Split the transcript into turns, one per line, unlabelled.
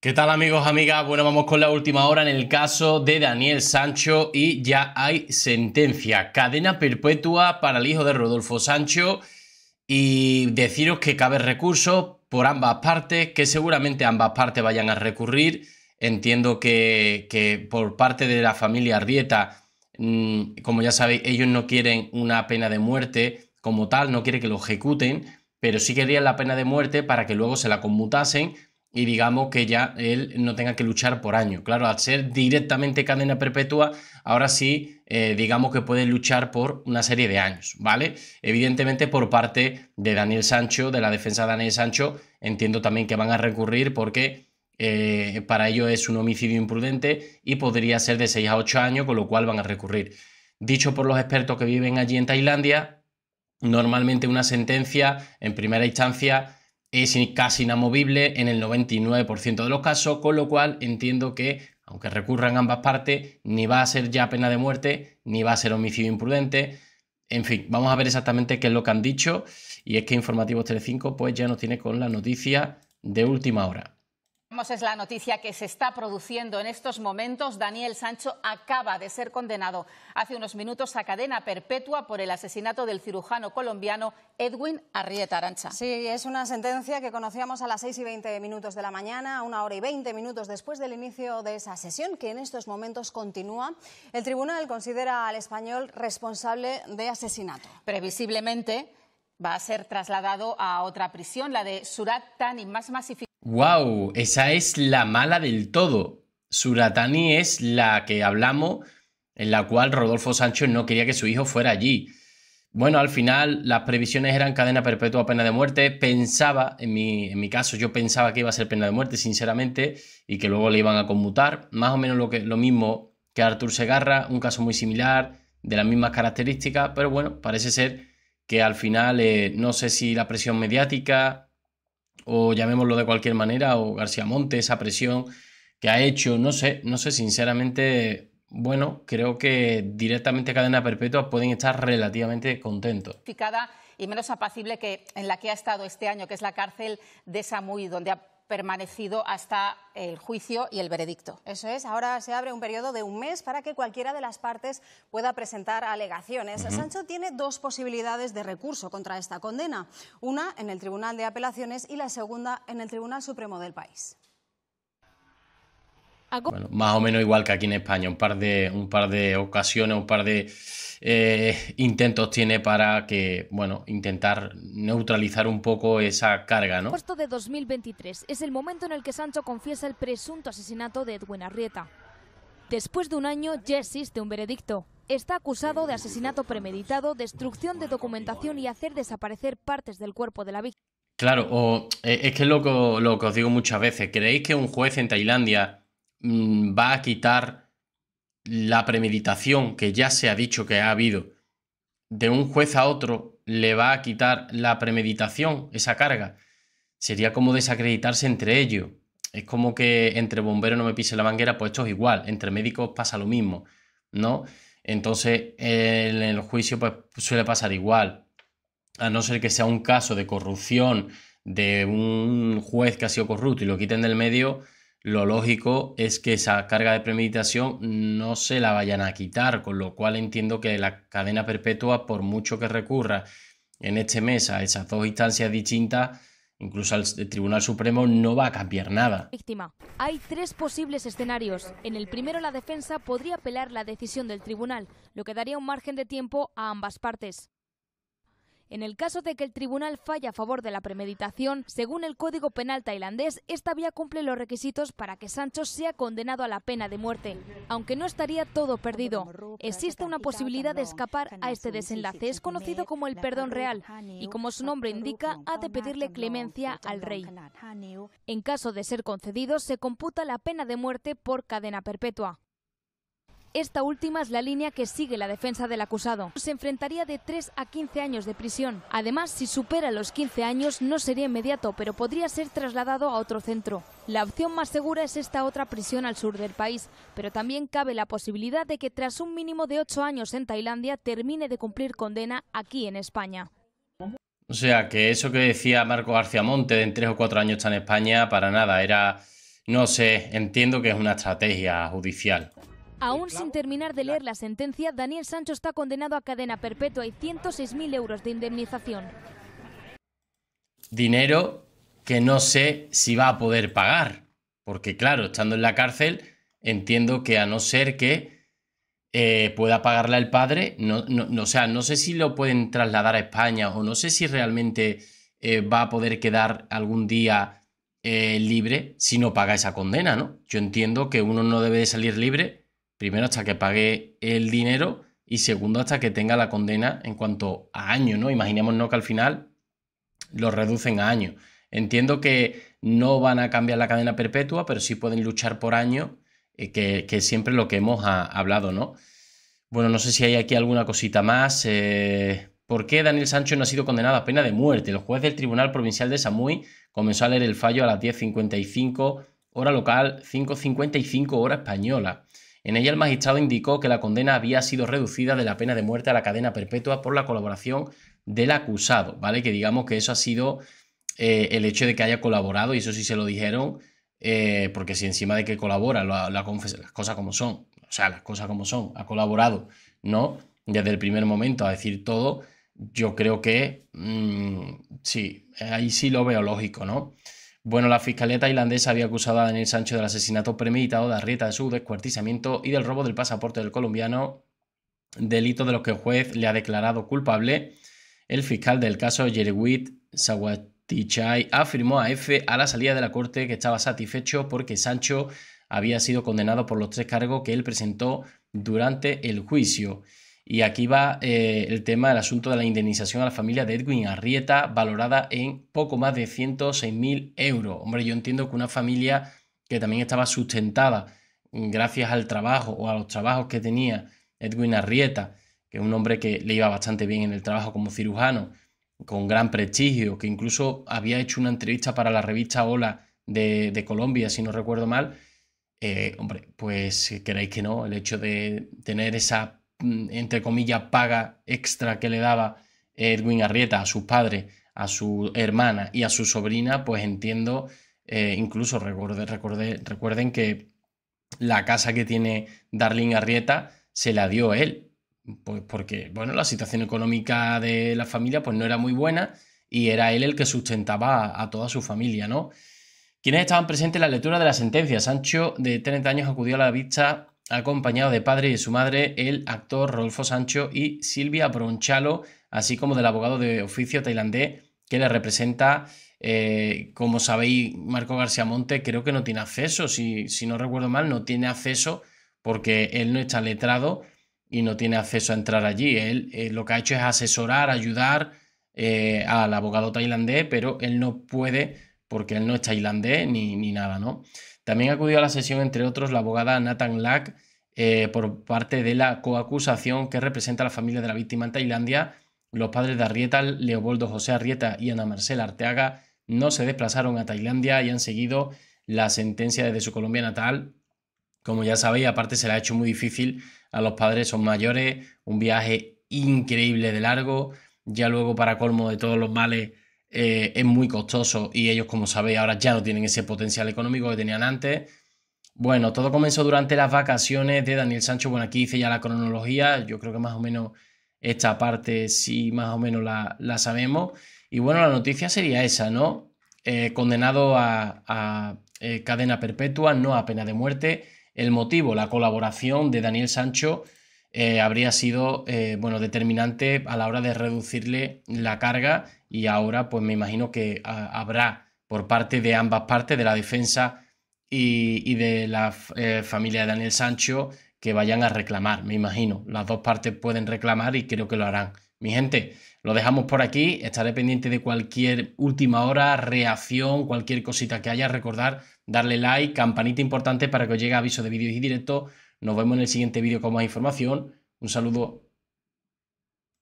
¿Qué tal amigos, amigas? Bueno, vamos con la última hora en el caso de Daniel Sancho y ya hay sentencia. Cadena perpetua para el hijo de Rodolfo Sancho y deciros que cabe recursos por ambas partes, que seguramente ambas partes vayan a recurrir. Entiendo que, por parte de la familia Rieta, mm, como ya sabéis, ellos no quieren una pena de muerte como tal, no quieren que lo ejecuten, pero sí querían la pena de muerte para que luego se la conmutasen y digamos que ya él no tenga que luchar por años... Claro, al ser directamente cadena perpetua, ahora sí, eh, digamos que puede luchar por una serie de años, ¿vale? Evidentemente por parte de Daniel Sancho, de la defensa de Daniel Sancho, entiendo también que van a recurrir porque eh, para ello es un homicidio imprudente y podría ser de 6 a 8 años, con lo cual van a recurrir. Dicho por los expertos que viven allí en Tailandia, normalmente una sentencia en primera instancia es casi inamovible en el 99% de los casos, con lo cual entiendo que, aunque recurran ambas partes, ni va a ser ya pena de muerte, ni va a ser homicidio imprudente. En fin, vamos a ver exactamente qué es lo que han dicho. Y es que Informativos Telecinco pues ya nos tiene con la noticia de última hora
es la noticia que se está produciendo en estos momentos. Daniel Sancho acaba de ser condenado hace unos minutos a cadena perpetua por el asesinato del cirujano colombiano Edwin Arrieta Arancha. Sí, es una sentencia que conocíamos a las 6 y 20 minutos de la mañana, a una hora y 20 minutos después del inicio de esa sesión, que en estos momentos continúa. El tribunal considera al español responsable de asesinato. Previsiblemente va a ser trasladado a otra prisión, la de Surat y más masificada.
¡Wow! Esa es la mala del todo. Suratani es la que hablamos, en la cual Rodolfo Sancho no quería que su hijo fuera allí. Bueno, al final las previsiones eran cadena perpetua, pena de muerte. Pensaba, en mi, en mi, caso, yo pensaba que iba a ser pena de muerte, sinceramente, y que luego le iban a conmutar. Más o menos lo, que, lo mismo que Artur Segarra, un caso muy similar, de las mismas características, pero bueno, parece ser que al final, eh, no sé si la presión mediática, o llamémoslo de cualquier manera, o García Monte, esa presión que ha hecho, no sé, no sé, sinceramente, bueno, creo que directamente cadena perpetua pueden estar relativamente contentos.
Y menos apacible que en la que ha estado este año, que es la cárcel de Samui, donde ha permanecido hasta el juicio y el veredicto. Eso es, ahora se abre un periodo de un mes para que cualquiera de las partes pueda presentar alegaciones. Sancho tiene dos posibilidades de recurso contra esta condena, una en el Tribunal de Apelaciones y la segunda en el Tribunal Supremo del país.
Bueno, más o menos igual que aquí en España, un par de, un par de ocasiones, un par de eh, intentos tiene para que, bueno, intentar neutralizar un poco esa carga, ¿no? Puesto
de 2023 es el momento en el que Sancho confiesa el presunto asesinato de Edwin Arrieta. Después de un año ya existe un veredicto. Está acusado de asesinato premeditado, destrucción de documentación y hacer desaparecer partes del cuerpo de la víctima.
Claro, o, eh, es que es lo que, lo que os digo muchas veces. ¿Creéis que un juez en Tailandia Mm, va a quitar la premeditación que ya se ha dicho que ha habido de un juez a otro, le va a quitar la premeditación, esa carga. Sería como desacreditarse entre ellos. Es como que entre bomberos no me pise la manguera, pues esto es igual. Entre médicos pasa lo mismo, ¿no? Entonces, en el juicio pues, suele pasar igual. A no ser que sea un caso de corrupción de un juez que ha sido corrupto y lo quiten del medio, lo lógico es que esa carga de premeditación no se la vayan a quitar, con lo cual entiendo que la cadena perpetua, por mucho que recurra en este mes a esas dos instancias distintas, incluso el Tribunal Supremo, no va a cambiar nada.
Víctima. Hay tres posibles escenarios. En el primero, la defensa podría apelar la decisión del tribunal, lo que daría un margen de tiempo a ambas partes. En el caso de que el tribunal falle a favor de la premeditación, según el Código Penal tailandés, esta vía cumple los requisitos para que Sancho sea condenado a la pena de muerte, aunque no estaría todo perdido. Existe una posibilidad de escapar a este desenlace, es conocido como el perdón real, y como su nombre indica, ha de pedirle clemencia al rey. En caso de ser concedido, se computa la pena de muerte por cadena perpetua. Esta última es la línea que sigue la defensa del acusado. Se enfrentaría de 3 a 15 años de prisión. Además, si supera los 15 años no sería inmediato, pero podría ser trasladado a otro centro. La opción más segura es esta otra prisión al sur del país, pero también cabe la posibilidad de que tras un mínimo de 8 años en Tailandia termine de cumplir condena aquí en España.
O sea, que eso que decía Marco García Monte de en 3 o 4 años está en España, para nada, era... No sé, entiendo que es una estrategia judicial.
Aún sin terminar de leer la sentencia, Daniel Sancho está condenado a cadena perpetua y 106.000 euros de indemnización.
Dinero que no sé si va a poder pagar, porque claro, estando en la cárcel, entiendo que a no ser que eh, pueda pagarla el padre, no, no, o sea, no sé si lo pueden trasladar a España o no sé si realmente eh, va a poder quedar algún día eh, libre si no paga esa condena, ¿no? Yo entiendo que uno no debe de salir libre primero hasta que pague el dinero y segundo hasta que tenga la condena en cuanto a año, ¿no? Imaginémonos que al final lo reducen a año. Entiendo que no van a cambiar la cadena perpetua, pero sí pueden luchar por año, eh, que, es siempre lo que hemos ah, hablado, ¿no? Bueno, no sé si hay aquí alguna cosita más. Eh, ¿Por qué Daniel Sancho no ha sido condenado a pena de muerte? El juez del Tribunal Provincial de Samui comenzó a leer el fallo a las 10.55 hora local, 5.55 hora española. En ella el magistrado indicó que la condena había sido reducida de la pena de muerte a la cadena perpetua por la colaboración del acusado, ¿vale? Que digamos que eso ha sido eh, el hecho de que haya colaborado, y eso sí se lo dijeron, eh, porque si encima de que colabora, las cosas como son, o sea, las cosas como son, ha colaborado, ¿no? Desde el primer momento a decir todo, yo creo que mm, sí, ahí sí lo veo lógico, ¿no? Bueno, la Fiscalía tailandesa había acusado a Daniel Sancho del asesinato premeditado de Arrieta, de su descuartizamiento y del robo del pasaporte del colombiano, delito de los que el juez le ha declarado culpable. El fiscal del caso, Yerewit Sawatichai, afirmó a F a la salida de la corte que estaba satisfecho porque Sancho había sido condenado por los tres cargos que él presentó durante el juicio. Y aquí va eh, el tema, el asunto de la indemnización a la familia de Edwin Arrieta, valorada en poco más de 106.000 euros. Hombre, yo entiendo que una familia que también estaba sustentada gracias al trabajo o a los trabajos que tenía Edwin Arrieta, que es un hombre que le iba bastante bien en el trabajo como cirujano, con gran prestigio, que incluso había hecho una entrevista para la revista Hola de, Colombia, si no recuerdo mal. Eh, hombre, pues queréis que no, el hecho de tener esa Mm, entre comillas, paga extra que le daba Edwin Arrieta a sus padres, a su hermana y a su sobrina, pues entiendo, eh, incluso recuerden que la casa que tiene Darling Arrieta se la dio él, pues porque, bueno, la situación económica de la familia pues no era muy buena y era él el que sustentaba a, a toda su familia, ¿no? Quienes estaban presentes en la lectura de la sentencia, Sancho, de 30 años, acudió a la vista acompañado de padre y de su madre, el actor Rolfo Sancho y Silvia Bronchalo, así como del abogado de oficio tailandés que le representa. Eh, como sabéis, Marco García Monte creo que no tiene acceso, si, si no recuerdo mal, no tiene acceso porque él no está letrado y no tiene acceso a entrar allí. Él eh, lo que ha hecho es asesorar, ayudar eh, al abogado tailandés, pero él no puede porque él no es tailandés ni, ni nada, ¿no? También acudió a la sesión, entre otros, la abogada Nathan Lack eh, por parte de la coacusación que representa a la familia de la víctima en Tailandia. Los padres de Arrieta, Leopoldo José Arrieta y Ana Marcela Arteaga, no se desplazaron a Tailandia y han seguido la sentencia desde su Colombia natal. Como ya sabéis, aparte se le ha hecho muy difícil a los padres, son mayores, un viaje increíble de largo. Ya luego, para colmo de todos los males, eh, es muy costoso y ellos, como sabéis, ahora ya no tienen ese potencial económico que tenían antes. Bueno, todo comenzó durante las vacaciones de Daniel Sancho. Bueno, aquí hice ya la cronología, yo creo que más o menos esta parte sí más o menos la, sabemos. Y bueno, la noticia sería esa, ¿no? Eh, condenado a, eh, cadena perpetua, no a pena de muerte. El motivo, la colaboración de Daniel Sancho eh, habría sido eh, bueno, determinante a la hora de reducirle la carga y ahora pues me imagino que habrá por parte de ambas partes, de la defensa y, de la eh, familia de Daniel Sancho, que vayan a reclamar, me imagino. Las dos partes pueden reclamar y creo que lo harán. Mi gente, lo dejamos por aquí. Estaré pendiente de cualquier última hora, reacción, cualquier cosita que haya. Recordar darle like, campanita importante para que os llegue aviso de vídeos y directos nos vemos en el siguiente vídeo con más información. Un saludo.